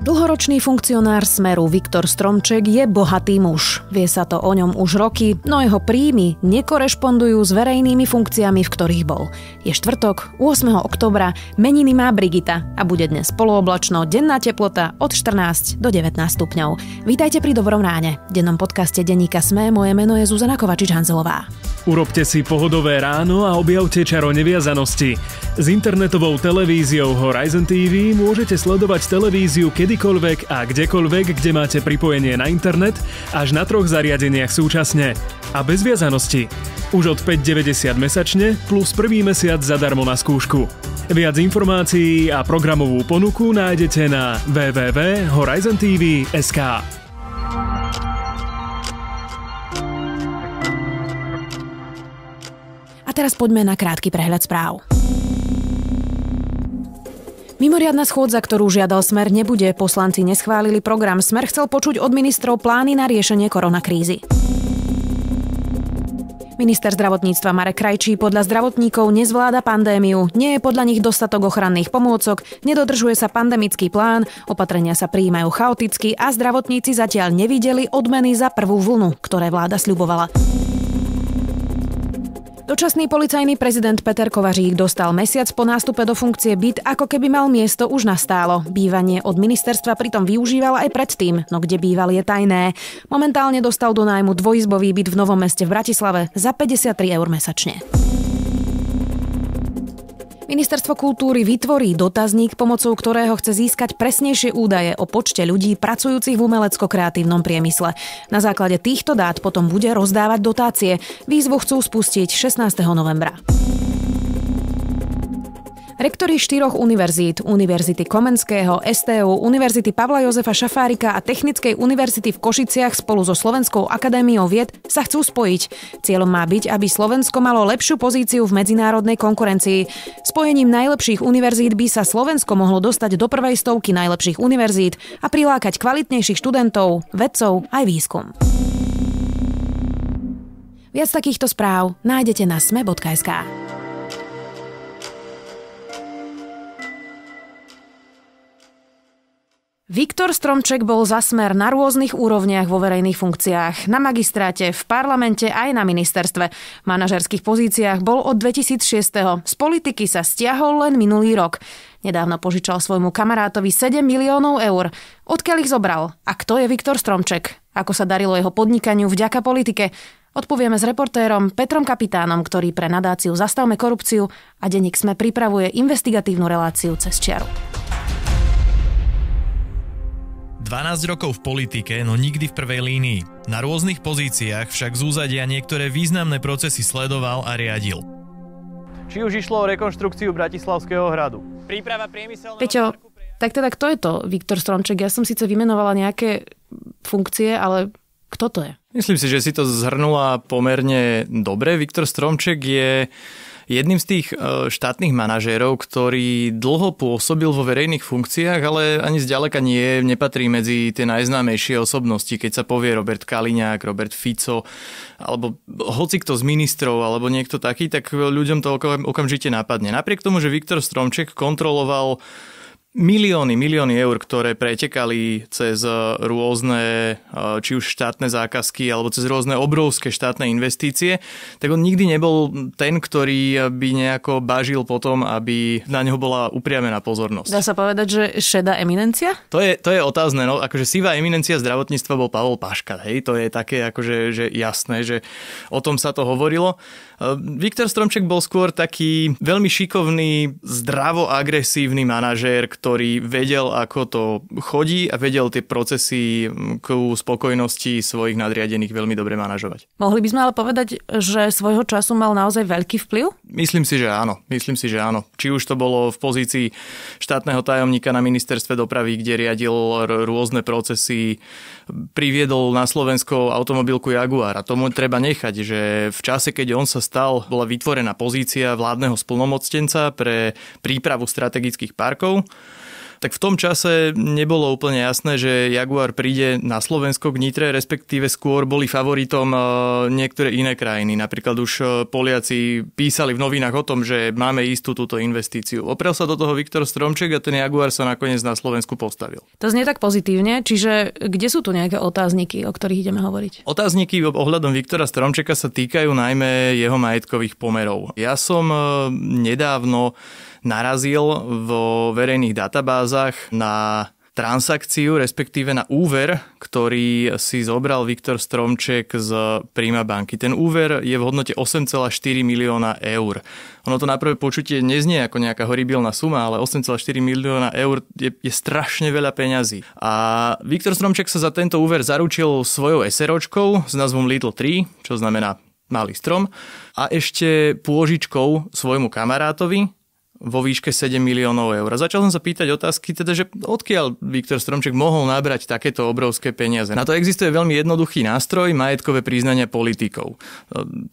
Dlhoročný funkcionár Smeru Viktor Stromček je bohatý muž. Vie sa to o ňom už roky, no jeho príjmy nekorešpondujú s verejnými funkciami, v ktorých bol. Je štvrtok, 8. oktobra, meniny má Brigita a bude dnes polooblačno, denná teplota od 14 do 19 stupňov. Vítajte pri Dobrom ráne. V dennom podcaste Denníka Sme moje meno je Zuzana Kovačič-Hanzelová. Urobte si pohodové ráno a objavte čaro neviazanosti. S internetovou televíziou Horizon TV môžete sledovať televíziu, kedy kedykoľvek a kdekoľvek, kde máte pripojenie na internet, až na troch zariadeniach súčasne. A bez viazanosti. Už od 5,90 mesačne plus prvý mesiac zadarmo na skúšku. Viac informácií a programovú ponuku nájdete na www.horizontv.sk. A teraz poďme na krátky prehľad správ. Mimoriadna schôdza, ktorú žiadal Smer, nebude. Poslanci neschválili program. Smer chcel počuť od ministrov plány na riešenie koronakrízy. Minister zdravotníctva Marek Krajčí podľa zdravotníkov nezvláda pandémiu, nie je podľa nich dostatok ochranných pomôcok, nedodržuje sa pandemický plán, opatrenia sa príjmajú chaoticky a zdravotníci zatiaľ nevideli odmeny za prvú vlnu, ktoré vláda sľubovala. Dočasný policajný prezident Peter Kovařík dostal mesiac po nástupe do funkcie byt, ako keby mal miesto už nastálo. Bývanie od ministerstva pritom využíval aj predtým, no kde býval je tajné. Momentálne dostal do nájmu dvojizbový byt v Novom meste v Bratislave za 53 eur mesačne. Ministerstvo kultúry vytvorí dotazník, pomocou ktorého chce získať presnejšie údaje o počte ľudí pracujúcich v umelecko-kreatívnom priemysle. Na základe týchto dát potom bude rozdávať dotácie. Výzvu chcú spustiť 16. novembra. Rektori štyroch univerzít, Univerzity Komenského, STU, Univerzity Pavla Jozefa Šafárika a Technickej univerzity v Košiciach spolu so Slovenskou akadémiou vied sa chcú spojiť. Cieľom má byť, aby Slovensko malo lepšiu pozíciu v medzinárodnej konkurencii. Spojením najlepších univerzít by sa Slovensko mohlo dostať do prvej stovky najlepších univerzít a prilákať kvalitnejších študentov, vedcov aj výskum. Viac takýchto správ nájdete na sme.sk. Viktor Stromček bol za smer na rôznych úrovniach vo verejných funkciách. Na magistráte, v parlamente aj na ministerstve. V manažerských pozíciách bol od 2006. Z politiky sa stiahol len minulý rok. Nedávno požičal svojmu kamarátovi 7 miliónov eur. Odkiaľ ich zobral? A kto je Viktor Stromček? Ako sa darilo jeho podnikaniu vďaka politike? Odpovieme s reportérom Petrom Kapitánom, ktorý pre nadáciu Zastavme korupciu a denník sme pripravuje investigatívnu reláciu cez čiaru. 12 rokov v politike, no nikdy v prvej línii. Na rôznych pozíciách však z úzadia niektoré významné procesy sledoval a riadil. Či už išlo o rekonštrukciu Bratislavského hradu. Príprava priemyselného... Peťo, tak teda kto je to Viktor Stromček? Ja som síce vymenovala nejaké funkcie, ale kto to je? Myslím si, že si to zhrnula pomerne dobre. Viktor Stromček je jedným z tých e, štátnych manažérov, ktorý dlho pôsobil vo verejných funkciách, ale ani zďaleka nie, nepatrí medzi tie najznámejšie osobnosti, keď sa povie Robert Kaliňák, Robert Fico, alebo hoci kto z ministrov, alebo niekto taký, tak ľuďom to okamžite napadne. Napriek tomu, že Viktor Stromček kontroloval milióny, milióny eur, ktoré pretekali cez eh, rôzne, eh, či už štátne zákazky, alebo cez rôzne obrovské štátne investície, tak on nikdy nebol ten, ktorý eh, by nejako bažil potom, aby na ňo bola upriamená pozornosť. Dá sa povedať, že šedá eminencia? To je, to je otázne, no, akože sivá eminencia zdravotníctva bol Pavol Paška, hej, to je také akože že jasné, že o tom sa to hovorilo. Viktor Stromček bol skôr taký veľmi šikovný, zdravo agresívny manažér, ktorý vedel, ako to chodí a vedel tie procesy k spokojnosti svojich nadriadených veľmi dobre manažovať. Mohli by sme ale povedať, že svojho času mal naozaj veľký vplyv? Myslím si, že áno. Myslím si, že áno. Či už to bolo v pozícii štátneho tajomníka na ministerstve dopravy, kde riadil r- rôzne procesy, priviedol na Slovensko automobilku Jaguar. A tomu treba nechať, že v čase, keď on sa stal, bola vytvorená pozícia vládneho splnomocnenca pre prípravu strategických parkov tak v tom čase nebolo úplne jasné, že Jaguar príde na Slovensko k Nitre, respektíve skôr boli favoritom e, niektoré iné krajiny. Napríklad už e, Poliaci písali v novinách o tom, že máme istú túto investíciu. Oprel sa do toho Viktor Stromček a ten Jaguar sa nakoniec na Slovensku postavil. To znie tak pozitívne, čiže kde sú tu nejaké otázniky, o ktorých ideme hovoriť? Otázniky ohľadom Viktora Stromčeka sa týkajú najmä jeho majetkových pomerov. Ja som e, nedávno narazil vo verejných databázach peniazach na transakciu, respektíve na úver, ktorý si zobral Viktor Stromček z Prima banky. Ten úver je v hodnote 8,4 milióna eur. Ono to na prvé počutie neznie ako nejaká horibilná suma, ale 8,4 milióna eur je, je strašne veľa peňazí. A Viktor Stromček sa za tento úver zaručil svojou SROčkou s názvom Little 3, čo znamená malý strom, a ešte pôžičkou svojmu kamarátovi, vo výške 7 miliónov eur. A začal som sa pýtať otázky, teda, že odkiaľ Viktor Stromček mohol nabrať takéto obrovské peniaze. Na to existuje veľmi jednoduchý nástroj, majetkové priznania politikov.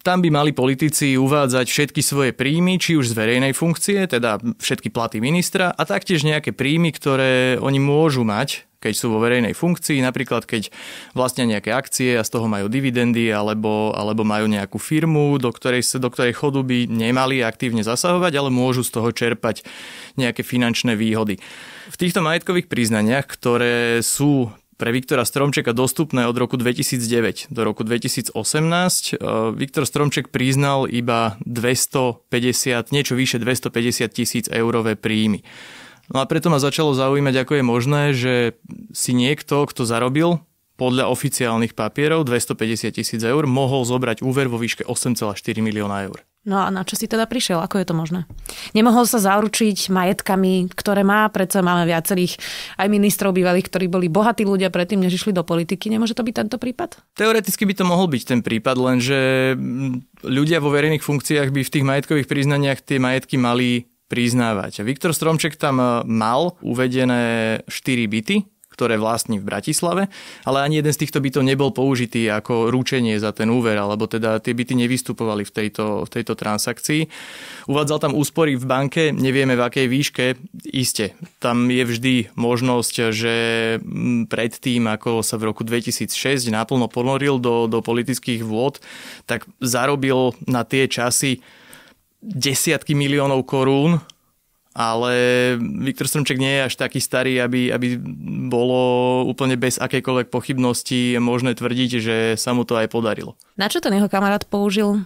Tam by mali politici uvádzať všetky svoje príjmy, či už z verejnej funkcie, teda všetky platy ministra, a taktiež nejaké príjmy, ktoré oni môžu mať keď sú vo verejnej funkcii, napríklad keď vlastnia nejaké akcie a z toho majú dividendy alebo, alebo majú nejakú firmu, do ktorej, do ktorej chodu by nemali aktívne zasahovať, ale môžu z toho čerpať nejaké finančné výhody. V týchto majetkových priznaniach, ktoré sú pre Viktora Stromčeka dostupné od roku 2009 do roku 2018. E, Viktor Stromček priznal iba 250, niečo vyše 250 tisíc eurové príjmy. No a preto ma začalo zaujímať, ako je možné, že si niekto, kto zarobil podľa oficiálnych papierov 250 tisíc eur, mohol zobrať úver vo výške 8,4 milióna eur. No a na čo si teda prišiel? Ako je to možné? Nemohol sa zaručiť majetkami, ktoré má, predsa máme viacerých aj ministrov bývalých, ktorí boli bohatí ľudia predtým, než išli do politiky. Nemôže to byť tento prípad? Teoreticky by to mohol byť ten prípad, lenže ľudia vo verejných funkciách by v tých majetkových priznaniach tie majetky mali priznávať. Viktor Stromček tam e, mal uvedené 4 byty, ktoré vlastní v Bratislave, ale ani jeden z týchto bytov nebol použitý ako ručenie za ten úver, alebo teda tie byty nevystupovali v tejto, v tejto transakcii. Uvádzal tam úspory v banke, nevieme v akej výške, iste. Tam je vždy možnosť, že predtým, ako sa v roku 2006 naplno ponoril do, do politických vôd, tak zarobil na tie časy desiatky miliónov korún, ale Viktor Stromček nie je až taký starý, aby, aby bolo úplne bez akékoľvek pochybnosti možné tvrdiť, že sa mu to aj podarilo. Na čo ten jeho kamarát použil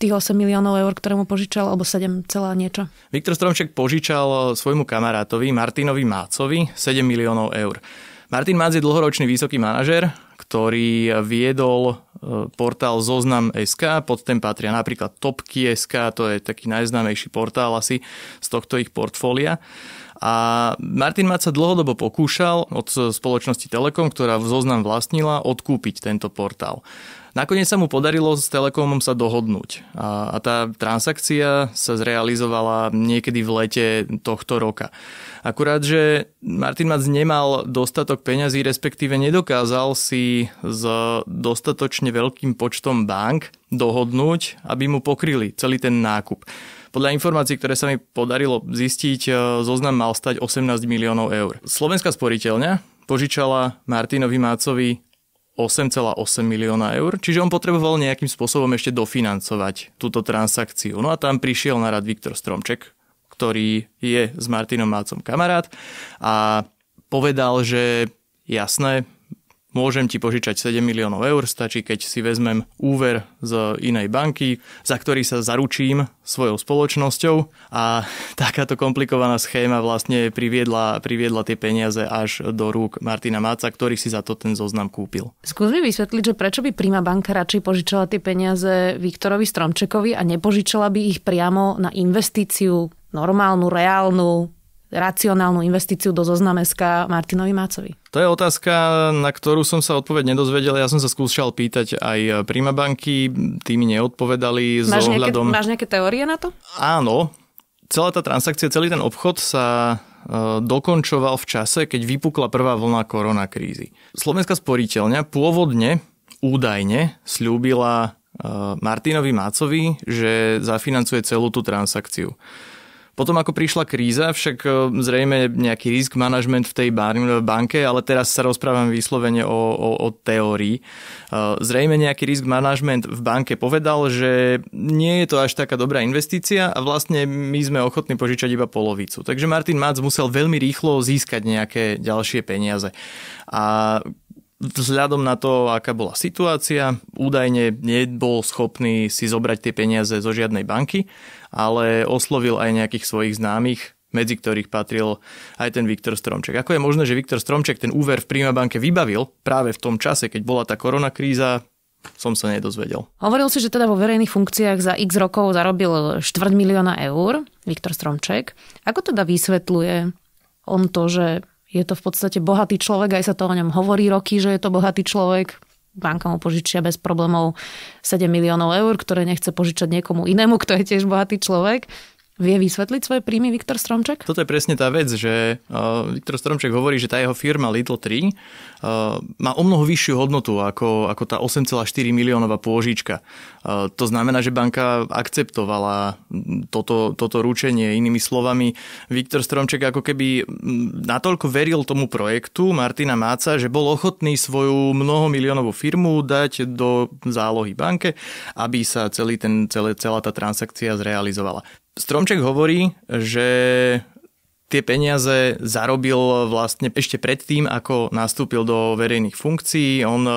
tých 8 miliónov eur, ktoré mu požičal, alebo 7 celá niečo? Viktor Stromček požičal svojmu kamarátovi Martinovi Mácovi 7 miliónov eur. Martin Mác je dlhoročný vysoký manažer, ktorý viedol portál zoznam.sk, pod ten patria napríklad Topky.sk, to je taký najznámejší portál asi z tohto ich portfólia. A Martin Mac sa dlhodobo pokúšal od spoločnosti Telekom, ktorá v zoznam vlastnila, odkúpiť tento portál. Nakoniec sa mu podarilo s Telekomom sa dohodnúť a, a tá transakcia sa zrealizovala niekedy v lete tohto roka. Akurát, že Martin Mac nemal dostatok peňazí, respektíve nedokázal si s dostatočne veľkým počtom bank dohodnúť, aby mu pokryli celý ten nákup. Podľa informácií, ktoré sa mi podarilo zistiť, e, zoznam mal stať 18 miliónov eur. Slovenská sporiteľňa požičala Martinovi Mácovi 8,8 milióna eur, čiže on potreboval nejakým spôsobom ešte dofinancovať túto transakciu. No a tam prišiel na rad Viktor Stromček, ktorý je s Martinom Mácom kamarát a povedal, že jasné, Môžem ti požičať 7 miliónov eur, stačí keď si vezmem úver z inej banky, za ktorý sa zaručím svojou spoločnosťou a takáto komplikovaná schéma vlastne priviedla, priviedla tie peniaze až do rúk Martina Máca, ktorý si za to ten zoznam kúpil. Skús mi vysvetliť, že prečo by Prima banka radšej požičala tie peniaze Viktorovi Stromčekovi a nepožičala by ich priamo na investíciu normálnu, reálnu, racionálnu investíciu do zoznameska Martinovi Mácovi? To je otázka, na ktorú som sa odpoveď nedozvedel. Ja som sa skúšal pýtať aj Prima banky, tí mi neodpovedali máš s ohľadom... Nejaké, máš nejaké teórie na to? Áno. Celá tá transakcia, celý ten obchod sa e, dokončoval v čase, keď vypukla prvá vlna koronakrízy. Slovenská sporiteľňa pôvodne, údajne, slúbila e, Martinovi Mácovi, že zafinancuje celú tú transakciu. Potom ako prišla kríza, však e, zrejme nejaký risk management v tej banke, ale teraz sa rozprávam vyslovene o, o, o teórii. E, zrejme nejaký risk management v banke povedal, že nie je to až taká dobrá investícia a vlastne my sme ochotní požičať iba polovicu. Takže Martin Mac musel veľmi rýchlo získať nejaké ďalšie peniaze. A Vzhľadom na to, aká bola situácia, údajne nebol schopný si zobrať tie peniaze zo žiadnej banky, ale oslovil aj nejakých svojich známych, medzi ktorých patril aj ten Viktor Stromček. Ako je možné, že Viktor Stromček ten úver v Prima banke vybavil práve v tom čase, keď bola tá koronakríza, som sa nedozvedel. Hovoril si, že teda vo verejných funkciách za x rokov zarobil štvrť milióna eur Viktor Stromček. Ako teda vysvetľuje on to, že je to v podstate bohatý človek, aj sa to o ňom hovorí roky, že je to bohatý človek. Banka mu požičia bez problémov 7 miliónov eur, ktoré nechce požičať niekomu inému, kto je tiež bohatý človek. Vie vysvetliť svoje príjmy Viktor Stromček? Toto je presne tá vec, že uh, Viktor Stromček hovorí, že tá jeho firma Little 3 uh, má o mnoho vyššiu hodnotu ako, ako tá 8,4 miliónová pôžička. Uh, to znamená, že banka akceptovala toto, toto ručenie. Inými slovami, Viktor Stromček ako keby natoľko veril tomu projektu Martina Máca, že bol ochotný svoju mnohomiliónovú firmu dať do zálohy banke, aby sa celý ten, celé, celá tá transakcia zrealizovala. Stromček hovorí, že tie peniaze zarobil vlastne ešte predtým, ako nastúpil do verejných funkcií. On e,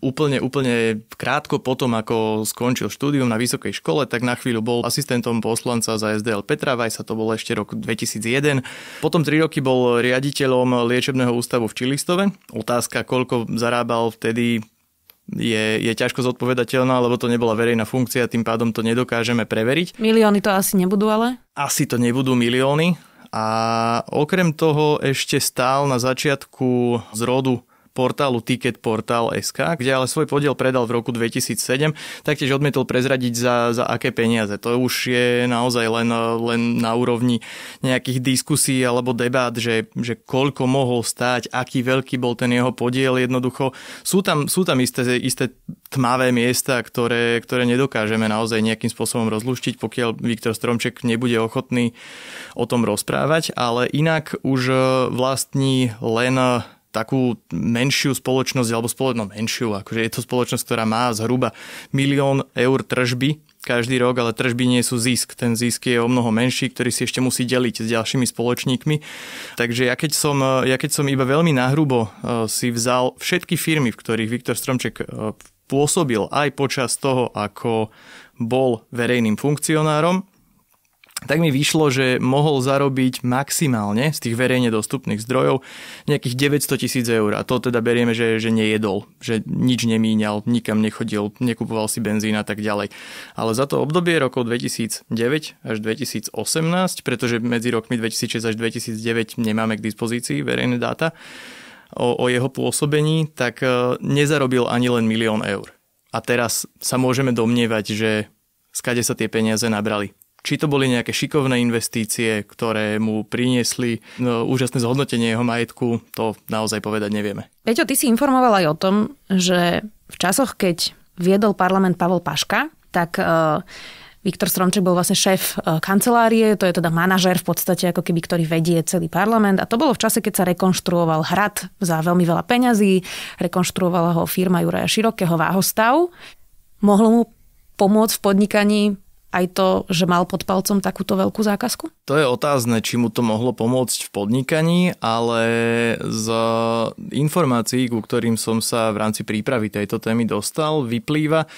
úplne, úplne krátko potom, ako skončil štúdium na vysokej škole, tak na chvíľu bol asistentom poslanca za SDL Petravaj, sa to bol ešte rok 2001. Potom 3 roky bol riaditeľom liečebného ústavu v Čilistove. Otázka, koľko zarábal vtedy je, je ťažko zodpovedateľná, lebo to nebola verejná funkcia, tým pádom to nedokážeme preveriť. Milióny to asi nebudú ale? Asi to nebudú milióny. A okrem toho ešte stál na začiatku zrodu portálu ticketportal.sk, kde ale svoj podiel predal v roku 2007, taktiež odmietol prezradiť za, za aké peniaze. To už je naozaj len, len na úrovni nejakých diskusí alebo debát, že, že koľko mohol stáť, aký veľký bol ten jeho podiel. Jednoducho sú tam, sú tam isté, isté tmavé miesta, ktoré, ktoré nedokážeme naozaj nejakým spôsobom rozluštiť, pokiaľ Viktor Stromček nebude ochotný o tom rozprávať, ale inak už eh, vlastní len takú menšiu spoločnosť, alebo spoločno menšiu, akože je to spoločnosť, ktorá má zhruba milión eur tržby každý rok, ale tržby nie sú zisk. Ten zisk je o mnoho menší, ktorý si ešte musí deliť s ďalšími spoločníkmi. Takže ja keď som, eh, ja keď som iba veľmi nahrubo eh, si vzal všetky firmy, v ktorých Viktor Stromček eh, pôsobil aj počas toho, ako bol verejným funkcionárom, tak mi vyšlo, že mohol zarobiť maximálne z tých verejne dostupných zdrojov nejakých 900 tisíc eur. A to teda berieme, že, že nejedol, že nič nemíňal, nikam nechodil, nekupoval si benzín a tak ďalej. Ale za to obdobie rokov 2009 až 2018, pretože medzi rokmi 2006 až 2009 nemáme k dispozícii verejné dáta o, o jeho pôsobení, tak e, nezarobil ani len milión eur. A teraz sa môžeme domnievať, že skade sa tie peniaze nabrali či to boli nejaké šikovné investície, ktoré mu priniesli no, úžasné zhodnotenie jeho majetku, to naozaj povedať nevieme. Peťo, ty si informoval aj o tom, že v časoch, keď viedol parlament Pavel Paška, tak uh, Viktor Stromček bol vlastne šéf uh, kancelárie, to je teda manažér v podstate, ako keby, ktorý vedie celý parlament. A to bolo v čase, keď sa rekonštruoval hrad za veľmi veľa peňazí, rekonštruovala ho firma Juraja Širokého Váhostav. Mohlo mu pomôcť v podnikaní aj to, že mal pod palcom takúto veľkú zákazku? To je otázne, či mu to mohlo pomôcť v podnikaní, ale z informácií, ku ktorým som sa v rámci prípravy tejto témy dostal, vyplýva,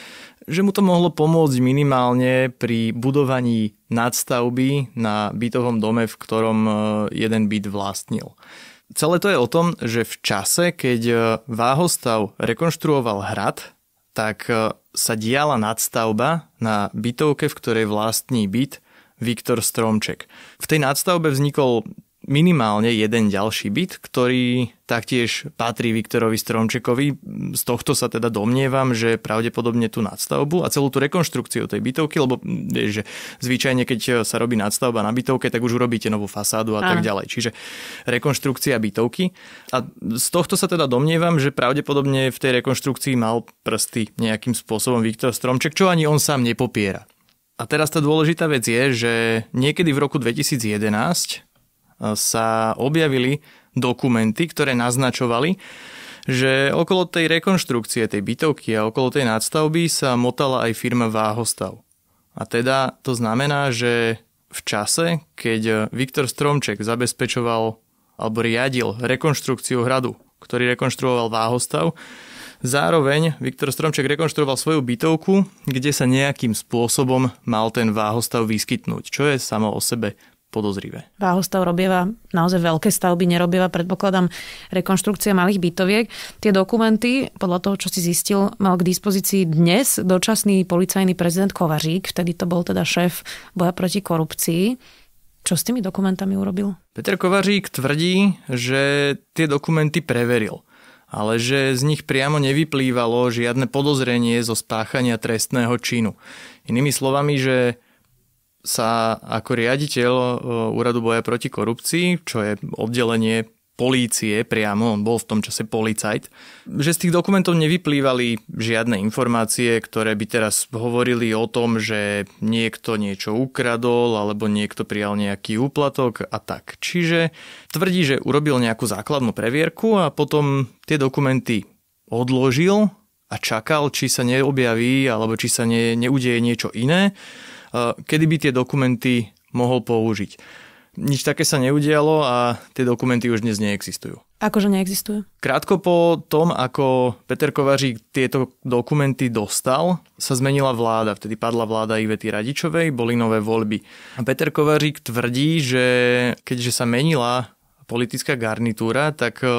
že mu to mohlo pomôcť minimálne pri budovaní nadstavby na bytovom dome, v ktorom e, jeden byt vlastnil. Celé to je o tom, že v čase, keď e, Váhostav rekonštruoval hrad, tak e, sa diala nadstavba na bytovke, v ktorej vlastní byt Viktor Stromček. V tej nadstavbe vznikol minimálne jeden ďalší byt, ktorý taktiež patrí Viktorovi Stromčekovi. Z tohto sa teda domnievam, že pravdepodobne tú nadstavbu a celú tú rekonštrukciu tej bytovky, lebo mm, vieš, že zvyčajne keď sa robí nadstavba na bytovke, tak už urobíte novú fasádu a a tak ďalej. Čiže rekonštrukcia bytovky. A z tohto sa teda domnievam, že pravdepodobne v tej rekonštrukcii mal prsty nejakým spôsobom Viktor Stromček, čo ani on sám nepopiera. A teraz tá dôležitá vec je, že niekedy v roku 2011 sa objavili dokumenty, ktoré naznačovali, že okolo tej rekonštrukcie tej bytovky a okolo tej nadstavby sa motala aj firma Váhostav. A teda to znamená, že v čase, keď Viktor Stromček zabezpečoval alebo riadil rekonštrukciu hradu, ktorý rekonštruoval Váhostav, zároveň Viktor Stromček rekonštruoval svoju bytovku, kde sa nejakým spôsobom mal ten Váhostav vyskytnúť, čo je samo o sebe podozrivé. Váhostav robieva naozaj veľké stavby, nerobieva, predpokladám, rekonštrukcia malých bytoviek. Tie dokumenty, podľa toho, čo si zistil, mal k dispozícii dnes dočasný policajný prezident Kovařík, vtedy to bol teda šéf boja proti korupcii. Čo s tými dokumentami urobil? Peter Kovařík tvrdí, že tie dokumenty preveril ale že z nich priamo nevyplývalo žiadne podozrenie zo spáchania trestného činu. Inými slovami, že sa ako riaditeľ e, Úradu boja proti korupcii, čo je oddelenie polície priamo, on bol v tom čase policajt, že z tých dokumentov nevyplývali žiadne informácie, ktoré by teraz hovorili o tom, že niekto niečo ukradol alebo niekto prijal nejaký úplatok a tak. Čiže tvrdí, že urobil nejakú základnú previerku a potom tie dokumenty odložil a čakal, či sa neobjaví alebo či sa ne, neudeje niečo iné Eh, kedy by tie dokumenty mohol použiť. Nič také sa neudialo a tie dokumenty už dnes neexistujú. Akože neexistujú? Krátko po tom, ako Peter Kovařík tieto dokumenty dostal, sa zmenila vláda. Vtedy padla vláda Ivety Radičovej, boli nové voľby. A Peter Kovařík tvrdí, že keďže sa menila politická garnitúra, tak eh,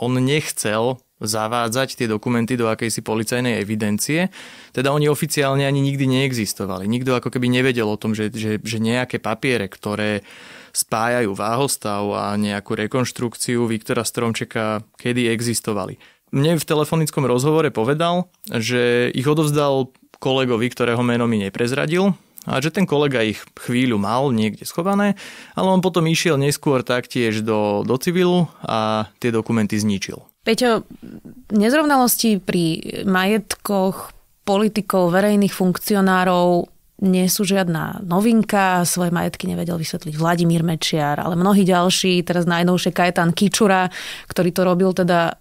on nechcel zavádzať tie dokumenty do akejsi policajnej evidencie. Teda oni oficiálne ani nikdy neexistovali. Nikto ako keby nevedel o tom, že, že, že nejaké papiere, ktoré spájajú váhostav a nejakú rekonštrukciu Viktora Stromčeka, kedy existovali. Mne v telefonickom rozhovore povedal, že ich odovzdal kolegovi, ktorého meno mi neprezradil, a že ten kolega ich chvíľu mal niekde schované, ale on potom išiel neskôr taktiež do, do civilu a tie dokumenty zničil. Peťo, nezrovnalosti pri majetkoch politikov, verejných funkcionárov nie sú žiadna novinka, svoje majetky nevedel vysvetliť Vladimír Mečiar, ale mnohí ďalší, teraz najnovšie Kajetan Kičura, ktorý to robil teda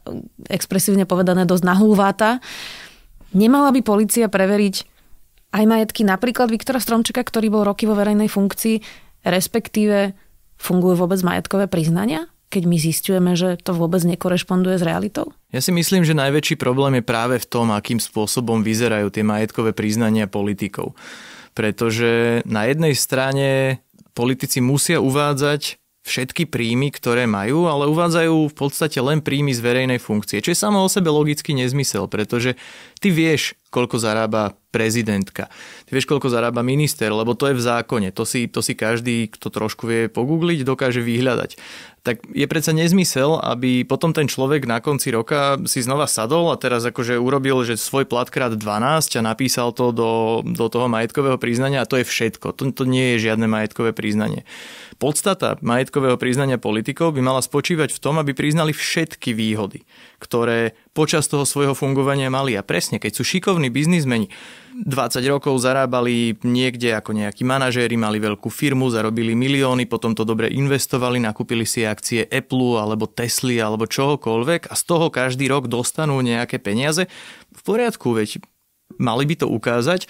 expresívne povedané dosť nahúvata. Nemala by policia preveriť aj majetky napríklad Viktora Stromčeka, ktorý bol roky vo verejnej funkcii, respektíve fungujú vôbec majetkové priznania? keď my zistujeme, že to vôbec nekorešponduje s realitou? Ja si myslím, že najväčší problém je práve v tom, akým spôsobom vyzerajú tie majetkové priznania politikov. Pretože na jednej strane politici musia uvádzať všetky príjmy, ktoré majú, ale uvádzajú v podstate len príjmy z verejnej funkcie, čo je samo o sebe logicky nezmysel, pretože ty vieš, koľko zarába prezidentka, ty vieš, koľko zarába minister, lebo to je v zákone, to si, to si každý, kto trošku vie pogoogliť, dokáže vyhľadať tak je predsa nezmysel, aby potom ten človek na konci roka si znova sadol a teraz akože urobil, že svoj plat krát 12 a napísal to do, do toho majetkového priznania a to je všetko. To, to nie je žiadne majetkové priznanie. Podstata majetkového priznania politikov by mala spočívať v tom, aby priznali všetky výhody, ktoré počas toho svojho fungovania mali. A presne, keď sú šikovní biznismeni, 20 rokov zarábali niekde ako nejakí manažéri, mali veľkú firmu, zarobili milióny, potom to dobre investovali, nakúpili si akcie Apple alebo Tesly alebo čohokoľvek a z toho každý rok dostanú nejaké peniaze. V poriadku, veď mali by to ukázať.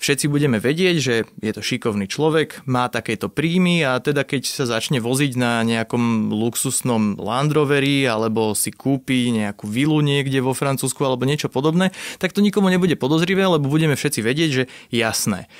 Všetci budeme vedieť, že je to šikovný človek, má takéto príjmy a teda keď sa začne voziť na nejakom luxusnom Land Roveri alebo si kúpi nejakú vilu niekde vo Francúzsku alebo niečo podobné, tak to nikomu nebude podozrivé, lebo budeme všetci vedieť, že jasné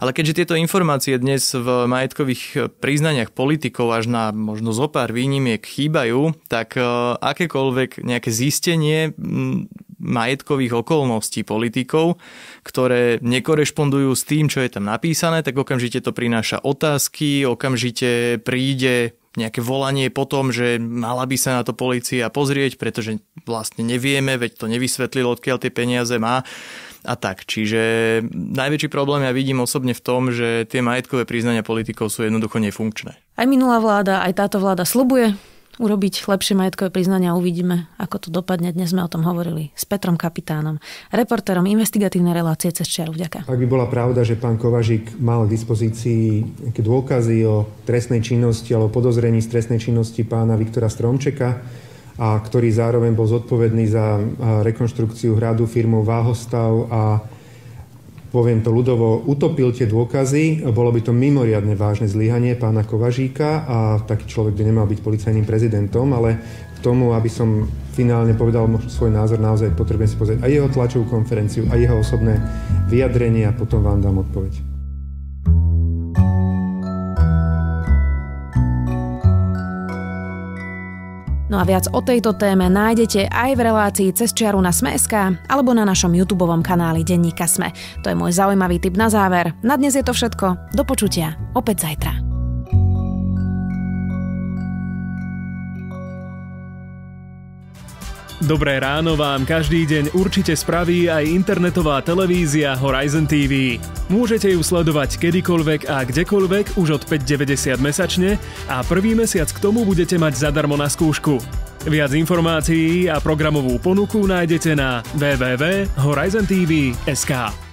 ale keďže tieto informácie dnes v majetkových eh, priznaniach politikov až na možno zo pár výnimiek chýbajú, tak eh, akékoľvek nejaké zistenie mm, majetkových okolností politikov, ktoré nekorešpondujú s tým, čo je tam napísané, tak okamžite to prináša otázky, okamžite príde nejaké volanie po tom, že mala by sa na to policia pozrieť, pretože vlastne nevieme, veď to nevysvetlilo, odkiaľ tie peniaze má a tak. Čiže najväčší problém ja vidím osobne v tom, že tie majetkové priznania politikov sú jednoducho nefunkčné. Aj minulá vláda, aj táto vláda slubuje urobiť lepšie majetkové priznania a uvidíme, ako to dopadne. Dnes sme o tom hovorili s Petrom Kapitánom, reportérom investigatívnej relácie cez čiaru. Vďaka. Ak by bola pravda, že pán Kovažik mal k dispozícii dôkazy o trestnej činnosti alebo podozrení z trestnej činnosti pána Viktora Stromčeka, a ktorý zároveň bol zodpovedný za rekonštrukciu hradu firmou Váhostav a poviem to ľudovo, utopil tie dôkazy. Bolo by to mimoriadne vážne zlyhanie pána Kovažíka a taký človek by nemal byť policajným prezidentom, ale k tomu, aby som finálne povedal svoj názor, naozaj potrebujem si pozrieť aj jeho tlačovú konferenciu, aj jeho osobné vyjadrenie a potom vám dám odpoveď. No a viac o tejto téme nájdete aj v relácii cez čiaru na Sme.sk alebo na našom YouTube kanáli Denníka Sme. To je môj zaujímavý tip na záver. Na dnes je to všetko. Do počutia. Opäť zajtra. Dobré ráno vám každý deň určite spraví aj internetová televízia Horizon TV. Môžete ju sledovať kedykoľvek a kdekoľvek už od 5,90 mesačne a prvý mesiac k tomu budete mať zadarmo na skúšku. Viac informácií a programovú ponuku nájdete na www.horizontv.sk.